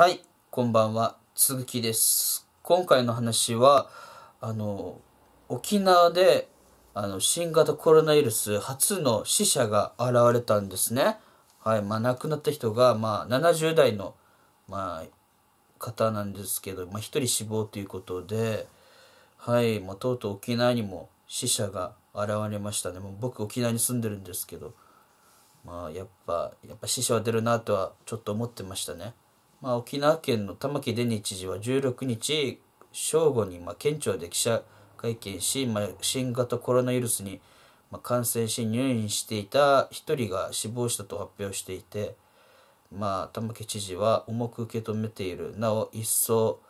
はい、こんばんは、つぐきです。今回の話は、あの、沖縄で、あの、新型コロナウイルス初の死者が現れたんですね。はい、まあ、亡くなった人が、まあ、70代の、まあ、方なんですけど、まあ、1人死亡ということで、はい、まあ、とうとう沖縄にも死者が現れましたね。もう僕、沖縄に住んでるんですけど、まあ、やっぱ、やっぱ死者は出るなとは、ちょっと思ってましたね。まあ、沖縄県の玉城デニー知事は16日正午にまあ県庁で記者会見し、まあ、新型コロナウイルスにまあ感染し入院していた1人が死亡したと発表していて、まあ、玉城知事は重く受け止めているなお一層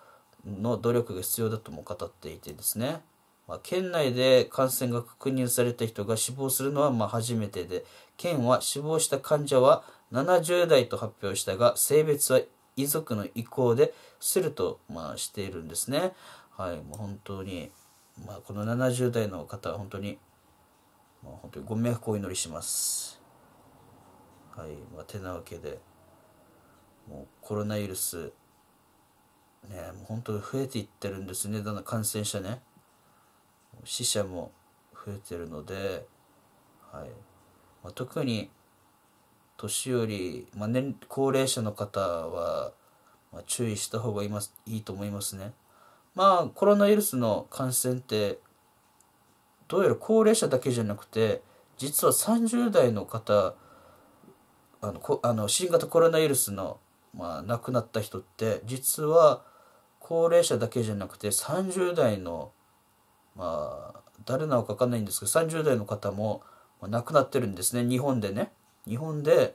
の努力が必要だとも語っていてですね、まあ、県内で感染が確認された人が死亡するのはまあ初めてで県は死亡した患者は70代と発表したが性別は遺族の意向ですると、まあ、しているんですね。はい、もう本当に、まあ、この70代の方は本当に、まあ、本当にご冥福をお祈りします。はい、まあ、てなわけで、もうコロナウイルス、ね、もう本当に増えていってるんですね、だんだん感染者ね。死者も増えてるので、はいまあ、特に年寄り、まあ、年高齢者の方はまあ、注意した方がいますいいと思いますね。まあコロナウイルスの感染ってどうやら高齢者だけじゃなくて実は30代の方あのこあの新型コロナウイルスの、まあ、亡くなった人って実は高齢者だけじゃなくて30代のまあ誰なのか分かんないんですけど30代の方も亡くなってるんですね日本でね日本で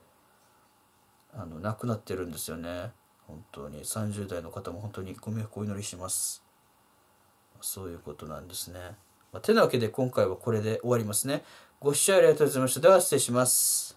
あの亡くなってるんですよね。本当に30代の方も本当にご冥福をお祈りしますそういうことなんですね、まあ、てなわけで今回はこれで終わりますねご視聴ありがとうございましたでは失礼します